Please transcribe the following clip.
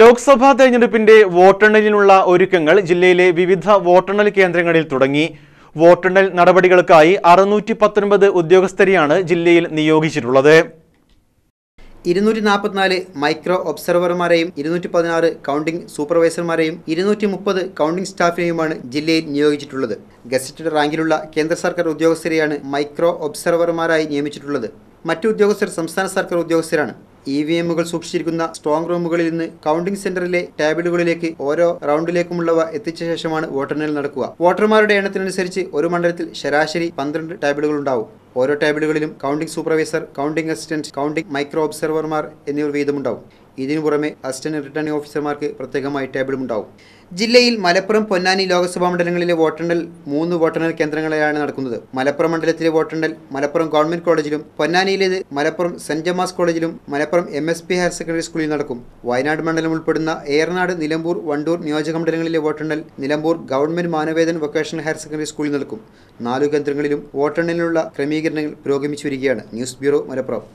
ലോക്സഭാ തെരഞ്ഞെടുപ്പിന്റെ വോട്ടെണ്ണലിനുള്ള ഒരുക്കങ്ങൾ ജില്ലയിലെ വിവിധ വോട്ടെണ്ണൽ കേന്ദ്രങ്ങളിൽ തുടങ്ങി വോട്ടെണ്ണൽ നടപടികൾക്കായി അറുന്നൂറ്റി പത്തൊൻപത് ഉദ്യോഗസ്ഥരെയാണ് ജില്ലയിൽ നിയോഗിച്ചിട്ടുള്ളത് ഇരുന്നൂറ്റി നാൽപ്പത്തിനാല് മൈക്രോ ഒബ്സർവർമാരെയും ഇരുന്നൂറ്റി പതിനാറ് കൗണ്ടിംഗ് സൂപ്പർവൈസർമാരെയും ഇരുന്നൂറ്റി മുപ്പത് കൗണ്ടിംഗ് സ്റ്റാഫിനെയുമാണ് ജില്ലയിൽ നിയോഗിച്ചിട്ടുള്ളത് ഗസറ്റഡ് റാങ്കിലുള്ള കേന്ദ്ര സർക്കാർ ഉദ്യോഗസ്ഥരെയാണ് മൈക്രോ ഒബ്സർവർമാരായി നിയമിച്ചിട്ടുള്ളത് മറ്റു ഉദ്യോഗസ്ഥർ സംസ്ഥാന സർക്കാർ ഉദ്യോഗസ്ഥരാണ് ഇ വി എമ്മുകൾ സൂക്ഷിച്ചിരിക്കുന്ന സ്ട്രോങ് റൂമുകളിൽ നിന്ന് കൗണ്ടിംഗ് സെന്ററിലെ ടേബിളുകളിലേക്ക് ഓരോ റൗണ്ടിലേക്കുമുള്ളവ എത്തിച്ച ശേഷമാണ് വോട്ടെണ്ണൽ നടക്കുക വോട്ടർമാരുടെ എണ്ണത്തിനനുസരിച്ച് ഒരു മണ്ഡലത്തിൽ ശരാശരി പന്ത്രണ്ട് ടേബിളുകൾ ഉണ്ടാവും ഓരോ ടേബിളുകളിലും counting supervisor counting assistant counting micro ഒബ്സർവർമാർ എന്നിവർ വീതമുണ്ടാവും ഇതിനു പുറമെ അസിസ്റ്റന്റ് റിട്ടേണിംഗ് ഓഫീസർമാർക്ക് പ്രത്യേകമായി ടേബിളും ഉണ്ടാവും ജില്ലയിൽ മലപ്പുറം പൊന്നാനി ലോക്സഭാ മണ്ഡലങ്ങളിലെ വോട്ടെണ്ണൽ മൂന്ന് വോട്ടെണ്ണൽ കേന്ദ്രങ്ങളിലാണ് നടക്കുന്നത് മലപ്പുറം മണ്ഡലത്തിലെ വോട്ടെണ്ണൽ മലപ്പുറം ഗവൺമെന്റ് കോളേജിലും പൊന്നാനിയിലേത് മലപ്പുറം സെന്റ് ജമാസ് കോളേജിലും Malappuram M S P higher secondary സ്കൂളിൽ നടക്കും വയനാട് മണ്ഡലം ഉൾപ്പെടുന്ന ഏറനാട് നിലമ്പൂർ വണ്ടൂർ നിയോജക മണ്ഡലങ്ങളിലെ വോട്ടെണ്ണൽ Nilambur government Manavedan vocational higher secondary സ്കൂളിൽ നടക്കും നാലു കേന്ദ്രങ്ങളിലും വോട്ടെണ്ണലിനുള്ള ക്രമീകരണങ്ങൾ പുരോഗമിച്ചു വരികയാണ് ന്യൂസ് ബ്യൂറോ മലപ്പുറം